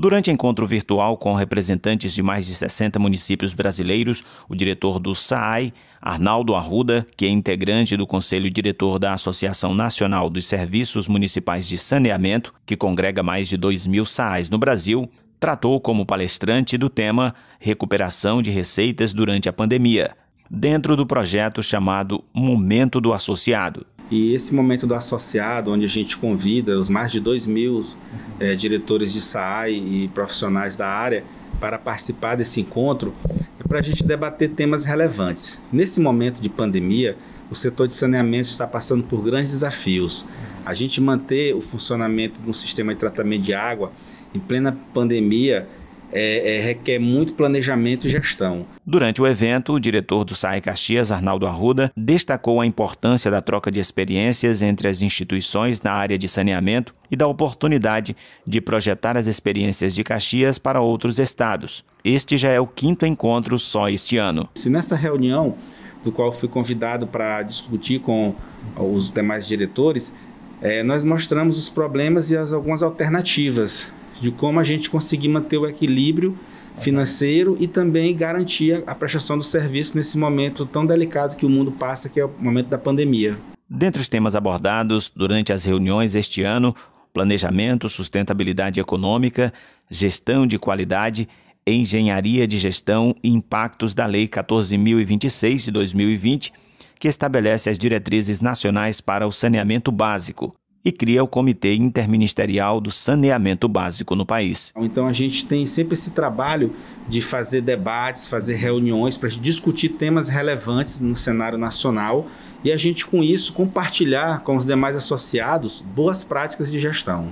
Durante encontro virtual com representantes de mais de 60 municípios brasileiros, o diretor do SAAI, Arnaldo Arruda, que é integrante do Conselho Diretor da Associação Nacional dos Serviços Municipais de Saneamento, que congrega mais de 2 mil SAAIs no Brasil, tratou como palestrante do tema Recuperação de Receitas durante a Pandemia, dentro do projeto chamado Momento do Associado. E esse momento do associado, onde a gente convida os mais de 2 mil é, diretores de SAAI e profissionais da área para participar desse encontro, é para a gente debater temas relevantes. Nesse momento de pandemia, o setor de saneamento está passando por grandes desafios. A gente manter o funcionamento de um sistema de tratamento de água em plena pandemia é, é, requer muito planejamento e gestão. Durante o evento, o diretor do SAE Caxias, Arnaldo Arruda, destacou a importância da troca de experiências entre as instituições na área de saneamento e da oportunidade de projetar as experiências de Caxias para outros estados. Este já é o quinto encontro só este ano. Se nessa reunião, do qual fui convidado para discutir com os demais diretores, é, nós mostramos os problemas e as, algumas alternativas de como a gente conseguir manter o equilíbrio financeiro e também garantir a prestação do serviço nesse momento tão delicado que o mundo passa, que é o momento da pandemia. Dentre os temas abordados durante as reuniões este ano, planejamento, sustentabilidade econômica, gestão de qualidade, engenharia de gestão e impactos da Lei 14.026 de 2020, que estabelece as diretrizes nacionais para o saneamento básico e cria o Comitê Interministerial do Saneamento Básico no país. Então a gente tem sempre esse trabalho de fazer debates, fazer reuniões para discutir temas relevantes no cenário nacional e a gente com isso compartilhar com os demais associados boas práticas de gestão.